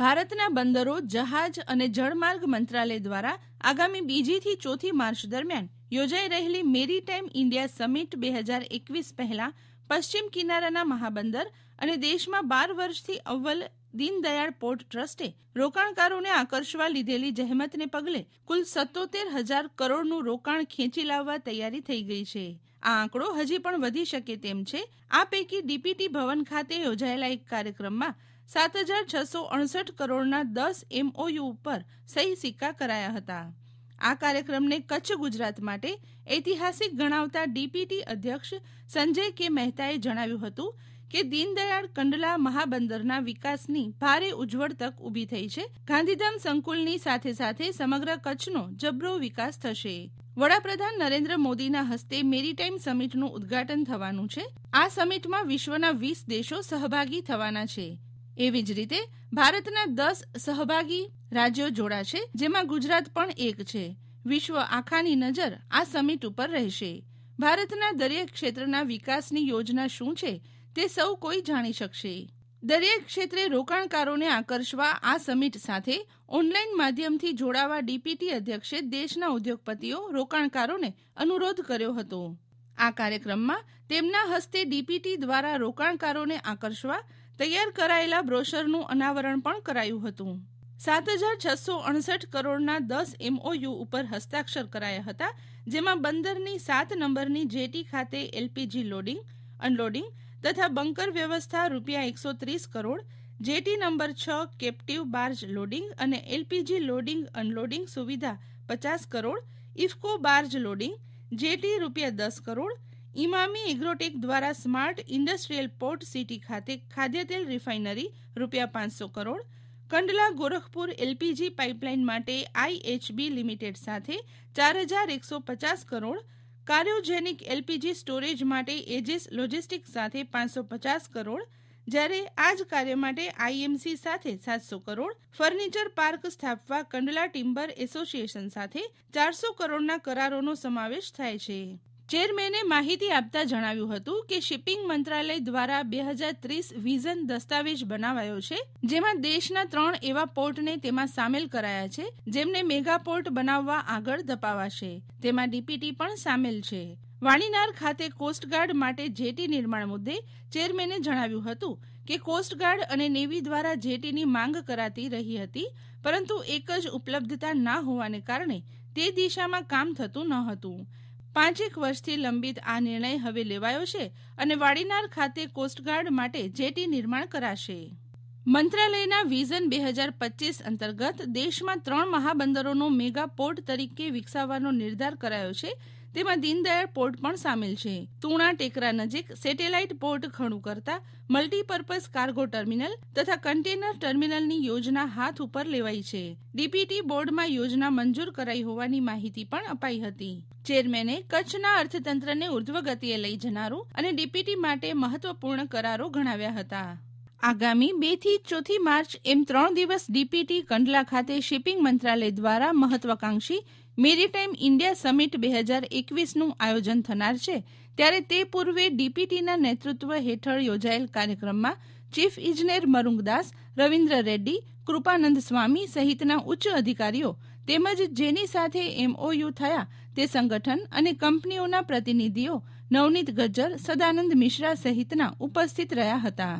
ભારતના બંદરો જહાજ અને જળમાર્ગ મંત્રાલય દ્વારા આગામી બીજીથી ચોથી માર્ચ દરમિયાન યોજાઈ રહેલી મેરીટાઈમ ઇન્ડિયા સમિટ બે હજાર એકવીસ પહેલા પશ્ચિમ કિનારાના મહાબંદર અને દેશમાં બાર વર્ષથી અવ્વલ દીનદયાળ પોર્ટ ટ્રસ્ટે રોકાણકારોને આકર્ષવા લીધેલી જહેમતને પગલે કુલ સત્તોતેર હજાર કરોડનું રોકાણ ખેંચી લાવવા તૈયારી થઈ ગઈ છે આ આંકડો હજી પણ વધી શકે તેમ છે આ પૈકી ડીપીટી ભવન ખાતે યોજાયેલા એક કાર્યક્રમમાં સાત હજાર છસો અડસઠ કરોડના દસ એમઓયુ ઉપર સહી સિક્કા કરાયા હતા આ કાર્યક્રમને કચ્છ ગુજરાત માટે ઐતિહાસિક ગણાવતા ડીપીટી અધ્યક્ષ સંજય કે મહેતાએ જણાવ્યું હતું કે દીનદયાળ કંડલા મહાબંદરના વિકાસની ભારે ઉજ્જવળ તક ઊભી થઈ છે ગાંધીધામ સંકુલની સાથે સાથે સમગ્ર કચ્છનો જબરો વિકાસ થશે વડાપ્રધાન નરેન્દ્ર મોદીના હસ્તે મેરીટાઈમ સમિટનું ઉદ્ઘાટન થવાનું છે આ સમિટમાં વિશ્વના વીસ દેશો સહભાગી થવાના છે એવી જ રીતે ભારતના દસ સહભાગી રાજ્યો જોડાશે જેમાં ગુજરાત પણ એક છે વિશ્વ આખાની નજર આ સમિટ ઉપર રહેશે ભારતના દરેક ક્ષેત્રના વિકાસની યોજના શું છે તે સૌ કોઈ જાણી શકશે દરેક ક્ષેત્રે રોકાણકારોને આકર્ષવા આ સમિટ સાથે ઓનલાઈન માધ્યમથી જોડાવા ડીપીટી અધ્યક્ષે દેશના ઉદ્યોગપતિઓ રોકાણકારોને અનુરોધ કર્યો હતો આ કાર્યક્રમમાં તેમના હસ્તે ડીપીટી દ્વારા રોકાણકારોને આકર્ષવા તૈયાર કરાયેલા બ્રોશરનું અનાવરણ પણ કરાયું હતું સાત હજાર છસો અણસઠ કરોડના દસ એમઓયુ ઉપર હસ્તાક્ષર કરાયા હતા જેમાં બંદરની સાત નંબરની જેટી ખાતે એલપીજી લોડિંગ અનલોડિંગ તથા બંકર વ્યવસ્થા રૂપિયા એકસો ત્રીસ કરોડ જેટી નંબર છ કેપ્ટિવ બાર્જ લોડિંગ અને એલપીજી લોડિંગ અનલોડિંગ સુવિધા પચાસ crore IFFCO barge loading jetty રૂપિયા દસ કરોડ ઇમામી એગ્રોટેક દ્વારા સ્માર્ટ ઇન્ડસ્ટ્રીયલ પોર્ટ સિટી ખાતે ખાદ્યતેલ રિફાઇનરી રૂપિયા પાંચસો કરોડ કંડલા ગોરખપુર એલપીજી પાઇપલાઇન માટે આઈએચબી લિમિટેડ સાથે ચાર હજાર એકસો પચાસ કરોડ કાર્યોજેનિક એલપીજી સ્ટોરેજ માટે એજિસ લોજિસ્ટિક્સ સાથે પાંચસો પચાસ કરોડ જ્યારે આ જ કાર્ય માટે આઈએમસી સાથે સાતસો કરોડ ફર્નિચર પાર્ક સ્થાપવા કંડલા ટિમ્બર એસોસિએશન સાથે ચારસો કરોડના કરારોનો સમાવેશ થાય છે ચેરમેને માહિતી આપતા જણાવ્યું હતું કે શિપિંગ મંત્રાલય દ્વારા બે હજાર ત્રીસ વિઝન દસ્તાવેજ બનાવાયો છે જેમાં દેશના ત્રણ એવા પોર્ટને તેમાં સામેલ કરાયા છે જેમને મેગા પોર્ટ બનાવવા આગળ ધપાવાશે તેમાં ડીપીટી પણ સામેલ છે વાણીનાર ખાતે કોસ્ટગાર્ડ માટે જેટી નિર્માણ મુદ્દે ચેરમેને જણાવ્યું હતું કે કોસ્ટગાર્ડ અને નેવી દ્વારા જેટીની માંગ કરાતી રહી હતી પરંતુ એક જ ઉપલબ્ધતા ના હોવાને કારણે તે દિશામાં કામ થતું ન હતું પાંચેક વર્ષથી લંબિત આ નિર્ણય હવે લેવાયો છે અને વાડીનાર ખાતે કોસ્ટગાર્ડ માટે જેટી નિર્માણ કરાશે મંત્રાલયના વિઝન બે હજાર પચીસ અંતર્ગત દેશમાં ત્રણ મહાબંદરોનો મેગા પોર્ટ તરીકે વિકસાવવાનો નિર્ધાર કરાયો છે તેમાં દીનદયાળ પોર્ટ પણ સામેલ છે તુણા ટેકરા નજીક સેટેલાઇટ પોર્ટ ખણું કરતા મલ્ટીપર્પઝ કાર્ગો ટર્મિનલ તથા કન્ટેનર ટર્મિનલની યોજના હાથ ઉપર લેવાઈ છે ડીપીટી બોર્ડમાં યોજના મંજૂર કરાઈ હોવાની માહિતી પણ અપાઈ હતી ચેરમેને કચ્છના અર્થતંત્રને ઉર્ધ્વગતિએ લઈ જનારું અને ડીપીટી માટે મહત્વપૂર્ણ કરારો ગણાવ્યા હતા આગામી બે થી ચોથી માર્ચ એમ ત્રણ દિવસ ડીપીટી કંડલા ખાતે શિપિંગ મંત્રાલય દ્વારા મહત્વાકાંક્ષી મેરીટાઇમ ઇન્ડિયા સમિટ બે હજાર એકવીસનું આયોજન થનાર છે ત્યારે તે પૂર્વે ડીપીટીના નેતૃત્વ હેઠળ યોજાયેલ કાર્યક્રમમાં ચીફ ઇજનેર મરુંગદાસ રવિન્દ્ર રેડ્ડી કૃપાનંદ સ્વામી સહિતના ઉચ્ચ અધિકારીઓ તેમજ જેની સાથે એમઓયુ થયા તે સંગઠન અને કંપનીઓના પ્રતિનિધિઓ નવનીત ગજ્જર સદાનંદ મિશ્રા સહિતના ઉપસ્થિત રહ્યા હતા